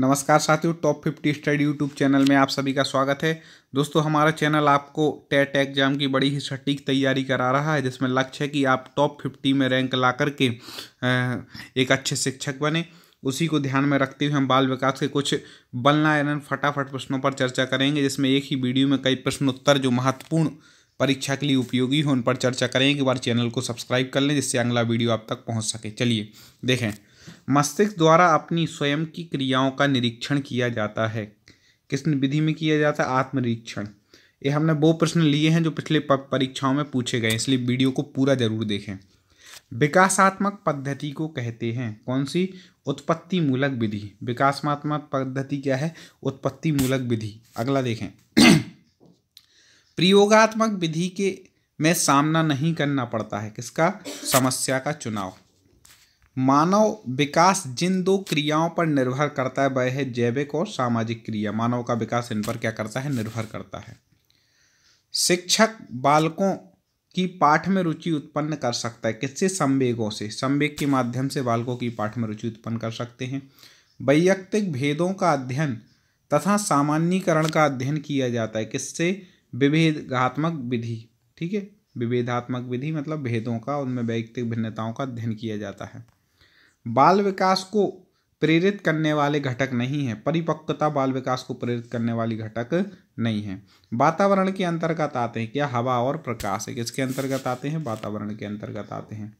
नमस्कार साथियों top fifty study YouTube channel में आप सभी का स्वागत है दोस्तों हमारा चैनल आपको टेट एग्जाम e की बड़ी ही सटीक तैयारी करा रहा है जिसमें लक्ष्य है कि आप टॉप फिफ्टी में रैंक ला करके एक अच्छे शिक्षक बने उसी को ध्यान में रखते हुए हम बाल विकास के कुछ बलना एन फटाफट प्रश्नों पर चर्चा करेंगे जिसमें एक ही वीडियो में कई प्रश्न उत्तर जो महत्वपूर्ण परीक्षा के लिए उपयोगी हो उन पर चर्चा करेंगे एक बार चैनल को सब्सक्राइब कर लें जिससे अगला वीडियो आप तक पहुँच सके चलिए देखें मस्तिष्क द्वारा अपनी स्वयं की क्रियाओं का निरीक्षण किया जाता है किस विधि में किया जाता है आत्मनिरीक्षण ये हमने वो प्रश्न लिए हैं जो पिछले परीक्षाओं में पूछे गए इसलिए वीडियो को पूरा जरूर देखें विकासात्मक पद्धति को कहते हैं कौन सी उत्पत्ति मूलक विधि विकासात्मक पद्धति क्या है उत्पत्ति मूलक विधि अगला देखें प्रयोगात्मक विधि के में सामना नहीं करना पड़ता है किसका समस्या का चुनाव मानव विकास जिन दो क्रियाओं पर निर्भर करता है वह है जैविक और सामाजिक क्रिया मानव का विकास इन पर क्या करता है निर्भर करता है शिक्षक बालकों की पाठ में रुचि उत्पन्न कर सकता है किससे संवेगों से संवेग के माध्यम से बालकों की पाठ में रुचि उत्पन्न कर सकते हैं वैयक्तिक भेदों का अध्ययन तथा सामान्यकरण का अध्ययन किया जाता है किससे विभेदात्मक विधि ठीक है विभेदात्मक विधि मतलब भेदों का उनमें वैयक्तिक भिन्नताओं का अध्ययन किया जाता है बाल विकास को प्रेरित करने वाले घटक नहीं है परिपक्वता बाल विकास को प्रेरित करने वाली घटक नहीं है वातावरण के अंतर्गत आते हैं क्या हवा और प्रकाश है किसके अंतर्गत आते हैं वातावरण के अंतर्गत आते हैं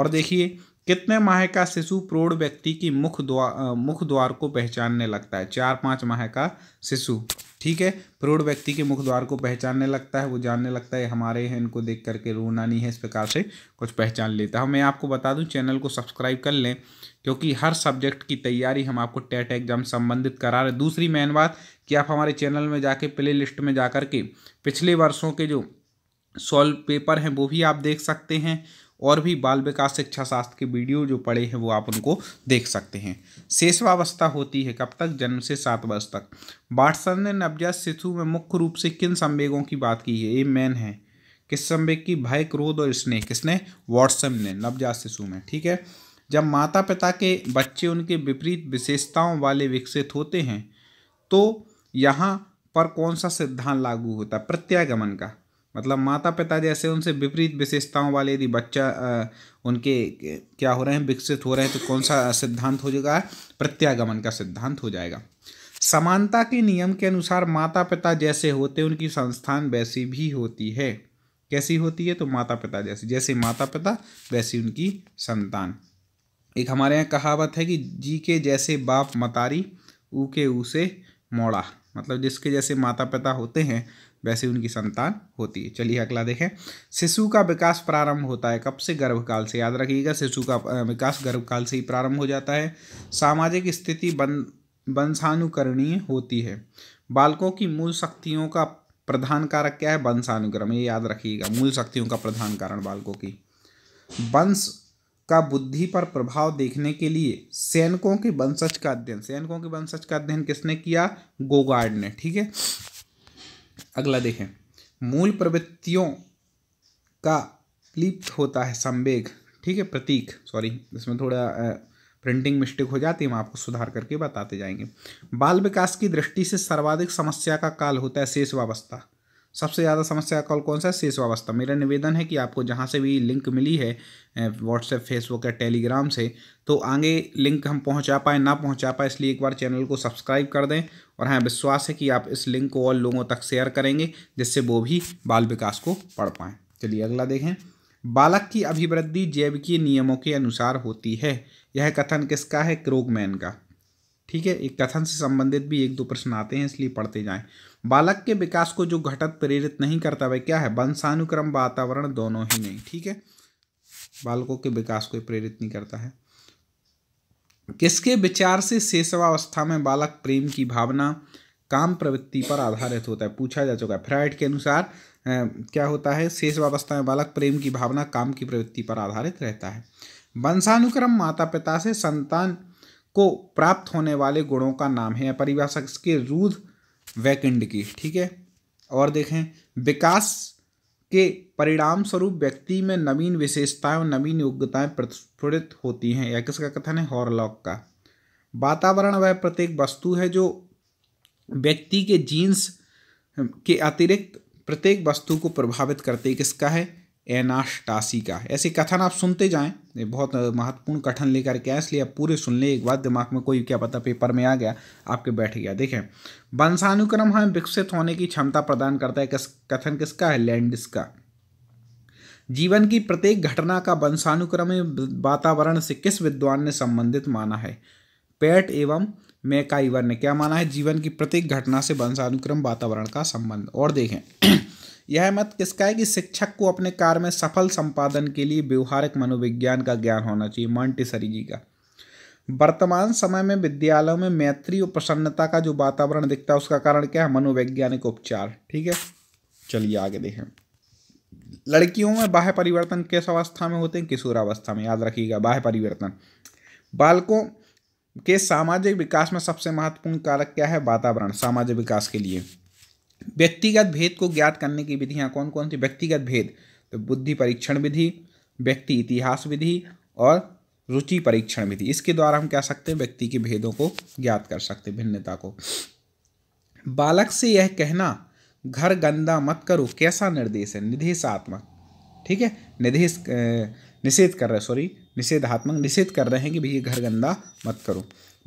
और देखिए कितने माह का शिशु प्रौढ़ व्यक्ति की मुख द्वार मुख द्वार को पहचानने लगता है चार पाँच माह का शिशु ठीक है प्रौढ़ व्यक्ति के मुख द्वार को पहचानने लगता है वो जानने लगता है हमारे हैं इनको देख करके रोना नहीं है इस प्रकार से कुछ पहचान लेता है मैं आपको बता दूं चैनल को सब्सक्राइब कर लें क्योंकि हर सब्जेक्ट की तैयारी हम आपको टेट एग्जाम संबंधित करा रहे दूसरी मेन बात कि आप हमारे चैनल में जाके प्ले लिस्ट में जा के पिछले वर्षों के जो सॉल्व पेपर हैं वो भी आप देख सकते हैं और भी बाल विकास शिक्षा शास्त्र के वीडियो जो पड़े हैं वो आप उनको देख सकते हैं शेषवावस्था होती है कब तक जन्म से सात वर्ष तक बाटसन ने नवजात शिशु में मुख्य रूप से किन संवेगों की बात की है ये मैन है किस संवेग की भय क्रोध और स्नेह किसने वॉटसन ने नवजात शिशु में ठीक है जब माता पिता के बच्चे उनके विपरीत विशेषताओं वाले विकसित होते हैं तो यहाँ पर कौन सा सिद्धांत लागू होता है प्रत्यागमन का मतलब माता पिता जैसे उनसे विपरीत विशेषताओं वाले यदि बच्चा उनके क्या हो रहे हैं विकसित हो रहे हैं तो कौन सा सिद्धांत हो जाएगा प्रत्यागमन का सिद्धांत हो जाएगा समानता के नियम के अनुसार माता पिता जैसे होते उनकी संस्थान वैसी भी होती है कैसी होती है तो माता पिता जैसे जैसे माता पिता वैसी उनकी संतान एक हमारे यहाँ कहावत है कि जी के जैसे बाप मतारी ऊ के ऊ से मोड़ा मतलब जिसके जैसे माता पिता होते हैं वैसे उनकी संतान होती है चलिए अगला देखें शिशु का विकास प्रारंभ होता है कब से गर्भकाल से याद रखिएगा शिशु का विकास गर्भकाल से ही प्रारंभ हो जाता है सामाजिक स्थिति बन वंशानुकरणीय होती है बालकों की मूल शक्तियों का प्रधान कारक क्या है वंशानुक्रम ये याद रखिएगा मूल शक्तियों का प्रधान कारण बालकों की वंश का बुद्धि पर प्रभाव देखने के लिए सैनिकों के वंशज का अध्ययन सैनिकों के वंशज का अध्ययन किसने किया गोगार्ड ने ठीक है अगला देखें मूल प्रवृत्तियों का लिप्त होता है संवेग ठीक है प्रतीक सॉरी इसमें थोड़ा प्रिंटिंग मिस्टेक हो जाती है हम आपको सुधार करके बताते जाएंगे बाल विकास की दृष्टि से सर्वाधिक समस्या का काल होता है शेषवावस्था सबसे ज़्यादा समस्या का कॉल कौन सा है शेषवावस्था मेरा निवेदन है कि आपको जहाँ से भी लिंक मिली है व्हाट्सएप फेसबुक या टेलीग्राम से तो आगे लिंक हम पहुँचा पाए ना पहुँचा पाए इसलिए एक बार चैनल को सब्सक्राइब कर दें और हाँ विश्वास है कि आप इस लिंक को और लोगों तक शेयर करेंगे जिससे वो भी बाल विकास को पढ़ पाएँ चलिए अगला देखें बालक की अभिवृद्धि जैविकीय नियमों के अनुसार होती है यह कथन किसका है क्रोगमैन का ठीक है एक कथन से संबंधित भी एक दो प्रश्न आते हैं इसलिए पढ़ते जाएं बालक के विकास को जो घटक प्रेरित नहीं करता वह क्या है वंशानुक्रम वातावरण दोनों ही नहीं ठीक है बालकों के विकास को प्रेरित नहीं करता है किसके विचार से शेषवावस्था में बालक प्रेम की भावना काम प्रवृत्ति पर आधारित होता है पूछा जा चुका है फ्राइड के अनुसार क्या होता है शेषवावस्था में बालक प्रेम की भावना काम की प्रवृत्ति पर आधारित रहता है वंशानुक्रम माता पिता से संतान को प्राप्त होने वाले गुणों का नाम है परिभाषा इसके रूद वैकिंड की ठीक है और देखें विकास के परिणाम स्वरूप व्यक्ति में नवीन विशेषताएं और नवीन योग्यताएं प्रस्फुटित होती हैं या किसका कथन है हॉरलॉक का वातावरण वह प्रत्येक वस्तु है जो व्यक्ति के जीन्स के अतिरिक्त प्रत्येक वस्तु को प्रभावित करते किसका है एनाष्टासी का ऐसे कथन आप सुनते जाएं ये बहुत महत्वपूर्ण कथन लेकर के इसलिए आप पूरे सुन लें एक बार दिमाग में कोई क्या पता पेपर में आ गया आपके बैठ गया देखें वंशानुक्रम हमें विकसित होने की क्षमता प्रदान करता है किस कथन किसका है लैंडिस का जीवन की प्रत्येक घटना का वंशानुक्रम वातावरण से किस विद्वान ने संबंधित माना है पैट एवं मैकाइवर ने क्या माना है जीवन की प्रत्येक घटना से वंशानुक्रम वातावरण का संबंध और देखें यह मत किसका है कि शिक्षक को अपने कार्य में सफल संपादन के लिए व्यवहारिक मनोविज्ञान का ज्ञान होना चाहिए मॉन्टेसरी जी का वर्तमान समय में विद्यालयों में मैत्री और प्रसन्नता का जो वातावरण दिखता है उसका कारण क्या है मनोवैज्ञानिक उपचार ठीक है चलिए आगे देखें लड़कियों में बाह्य परिवर्तन किस अवस्था में होते हैं किशोरावस्था में याद रखिएगा बाह्य परिवर्तन बालकों के सामाजिक विकास में सबसे महत्वपूर्ण कारक क्या है वातावरण सामाजिक विकास के लिए व्यक्तिगत भेद को ज्ञात करने की विधियाँ कौन कौन सी व्यक्तिगत भेद तो बुद्धि परीक्षण विधि व्यक्ति इतिहास विधि और रुचि परीक्षण विधि इसके द्वारा हम कह सकते हैं व्यक्ति के भेदों को ज्ञात कर सकते हैं भिन्नता को बालक से यह कहना घर गंदा मत करो कैसा निर्देश है निधेशात्मक ठीक है निधेश निषेध कर रहे सॉरी निषेधात्मक निषेध कर रहे हैं कि भैया घर गंदा मत करो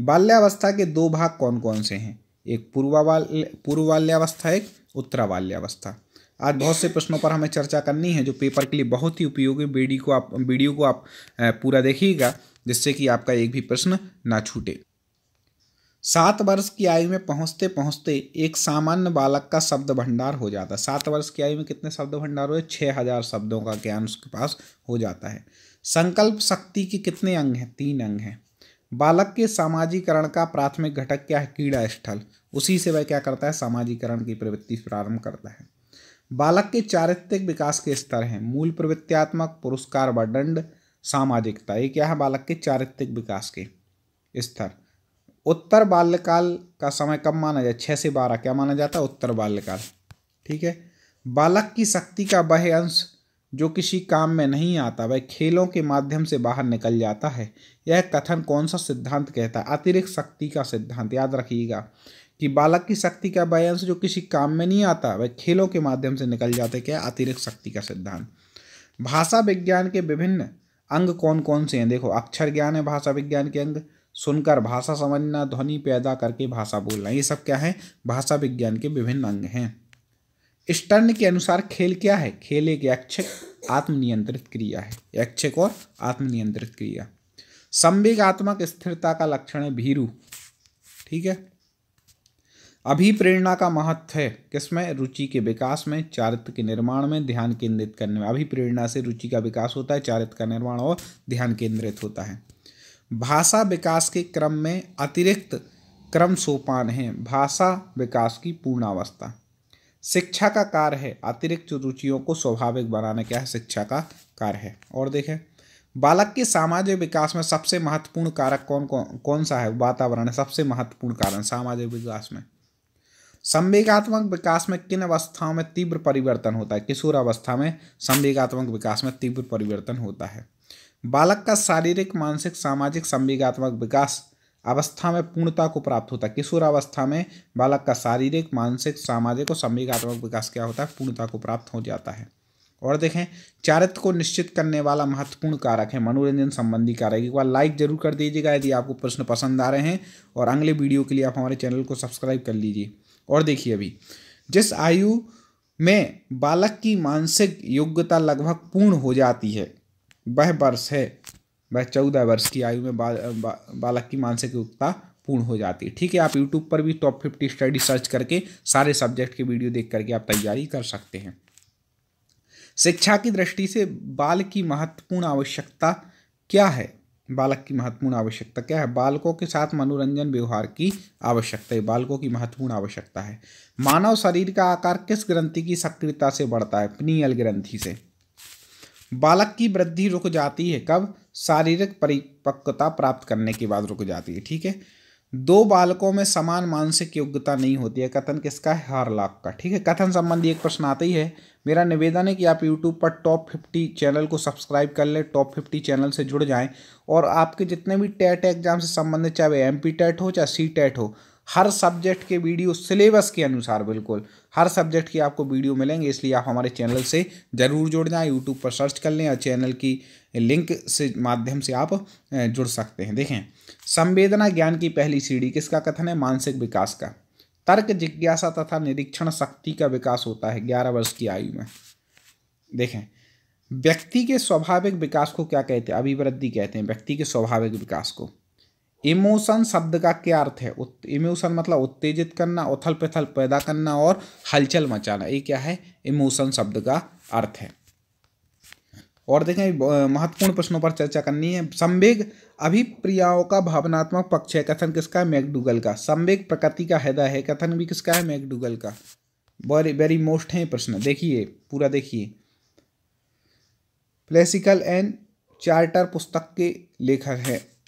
बाल्यावस्था के दो भाग कौन कौन से हैं एक पूर्वावाल पूर्ववाल्यावस्था एक उत्तरावाल्यावस्था आज बहुत से प्रश्नों पर हमें चर्चा करनी है जो पेपर के लिए बहुत ही उपयोगी वीडियो को आप वीडियो को आप पूरा देखिएगा जिससे कि आपका एक भी प्रश्न ना छूटे सात वर्ष की आयु में पहुंचते पहुंचते एक सामान्य बालक का शब्द भंडार हो जाता है सात वर्ष की आयु में कितने शब्द भंडार हुए छः हजार शब्दों का ज्ञान उसके पास हो जाता है संकल्प शक्ति के कितने अंग हैं तीन अंग हैं बालक के सामाजिकरण का प्राथमिक घटक क्या है कीड़ा स्थल उसी से वह क्या करता है सामाजिकरण की प्रवृत्ति प्रारंभ करता है बालक के चारित्रिक विकास के स्तर हैं मूल प्रवृत्तियात्मक पुरस्कार व दंड सामाजिकता ये क्या है बालक के चारित्रिक विकास के स्तर उत्तर बाल्यकाल का समय कब माना जाए छः से बारह क्या माना जाता है उत्तर बाल्यकाल ठीक है बालक की शक्ति का वह अंश जो किसी काम में नहीं आता वह खेलों के माध्यम से बाहर निकल जाता है यह कथन कौन सा सिद्धांत कहता है अतिरिक्त शक्ति का सिद्धांत याद रखिएगा कि बालक की शक्ति का बयांश जो किसी काम में नहीं आता वह खेलों के माध्यम से निकल जाते क्या अतिरिक्त शक्ति का सिद्धांत भाषा विज्ञान के विभिन्न अंग कौन कौन से हैं देखो अक्षर ज्ञान है भाषा विज्ञान के अंग सुनकर भाषा समझना ध्वनि पैदा करके भाषा बोलना ये सब क्या है भाषा विज्ञान के विभिन्न अंग हैं स्टर्न के अनुसार खेल क्या है खेल एक यक्षक आत्मनियंत्रित क्रिया है यक्षक और आत्मनियंत्रित क्रिया संवेगात्मक स्थिरता का लक्षण है भीरू ठीक है अभिप्रेरणा का महत्व है किसमें रुचि के विकास में चारित्र के निर्माण में ध्यान केंद्रित करने में अभिप्रेरणा से रुचि का विकास होता है चारित्र का निर्माण और ध्यान केंद्रित होता है भाषा विकास के क्रम में अतिरिक्त क्रम सोपान है भाषा विकास की पूर्णावस्था शिक्षा का कार्य है अतिरिक्त रुचियों को स्वाभाविक बनाने क्या है शिक्षा का कार्य है और देखें बालक के सामाजिक विकास में सबसे महत्वपूर्ण कारक कौन कौन कौन सा है वातावरण है सबसे महत्वपूर्ण कारण सामाजिक विकास में संवेगात्मक विकास में किन अवस्थाओं में तीव्र परिवर्तन होता है किशोर अवस्था में संवेगात्मक विकास में तीव्र परिवर्तन होता है बालक का शारीरिक मानसिक सामाजिक संवेगात्मक विकास अवस्था में पूर्णता को प्राप्त होता है किशोर अवस्था में बालक का शारीरिक मानसिक सामाजिक और संवेगात्मक विकास क्या होता है पूर्णता को प्राप्त हो जाता है और देखें चारित्र को निश्चित करने वाला महत्वपूर्ण कारक है मनोरंजन संबंधी कारक एक बार लाइक जरूर कर दीजिएगा यदि आपको प्रश्न पसंद आ रहे हैं और अगले वीडियो के लिए आप हमारे चैनल को सब्सक्राइब कर लीजिए और देखिए अभी जिस आयु में बालक की मानसिक योग्यता लगभग पूर्ण हो जाती है वह वर्ष है वह चौदह वर्ष की आयु में बा, बा, बालक की मानसिक उत्ता पूर्ण हो जाती है ठीक है आप यूट्यूब पर भी टॉप फिफ्टी स्टडी सर्च करके सारे सब्जेक्ट के वीडियो देख करके आप तैयारी कर सकते हैं शिक्षा की दृष्टि से बाल की महत्वपूर्ण आवश्यकता क्या है बालक की महत्वपूर्ण आवश्यकता क्या है बालकों के साथ मनोरंजन व्यवहार की आवश्यकता है बालकों की महत्वपूर्ण आवश्यकता है मानव शरीर का आकार किस ग्रंथि की सक्रियता से बढ़ता है पनीयल ग्रंथि से बालक की वृद्धि रुक जाती है कब शारीरिक परिपक्वता प्राप्त करने के बाद रुक जाती है ठीक है दो बालकों में समान मानसिक योग्यता नहीं होती है कथन किसका है हर लाख का ठीक है कथन संबंधी एक प्रश्न आता ही है मेरा निवेदन है कि आप यूट्यूब पर टॉप फिफ्टी चैनल को सब्सक्राइब कर लें टॉप फिफ्टी चैनल से जुड़ जाएं और आपके जितने भी टेट एग्जाम से संबंधित चाहे एम पी टेट हो चाहे सी टेट e हो हर सब्जेक्ट के वीडियो सिलेबस के अनुसार बिल्कुल हर सब्जेक्ट की आपको वीडियो मिलेंगे इसलिए आप हमारे चैनल से ज़रूर जुड़ जाएँ यूट्यूब पर सर्च कर लें और चैनल की लिंक से माध्यम से आप जुड़ सकते हैं देखें संवेदना ज्ञान की पहली सीढ़ी किसका कथन है मानसिक विकास का तर्क जिज्ञासा तथा निरीक्षण शक्ति का विकास होता है ग्यारह वर्ष की आयु में देखें व्यक्ति के स्वाभाविक विकास को क्या कहते हैं अभिवृद्धि कहते हैं व्यक्ति के स्वाभाविक विकास को इमोशन शब्द का क्या अर्थ है इमोशन मतलब उत्तेजित करना उथल पिथल पैदा करना और हलचल मचाना ये क्या है इमोशन शब्द का अर्थ है और देखें महत्वपूर्ण प्रश्नों पर चर्चा करनी है संवेग अभिप्रियाओं का भावनात्मक पक्ष है कथन किसका है मैकडूगल का संवेग प्रकृति का हृदय है कथन भी किसका है मैकडूगल का वेरी वेरी मोस्ट है प्रश्न देखिए पूरा देखिए प्लेसिकल एंड चार्टर पुस्तक के लेखक हैं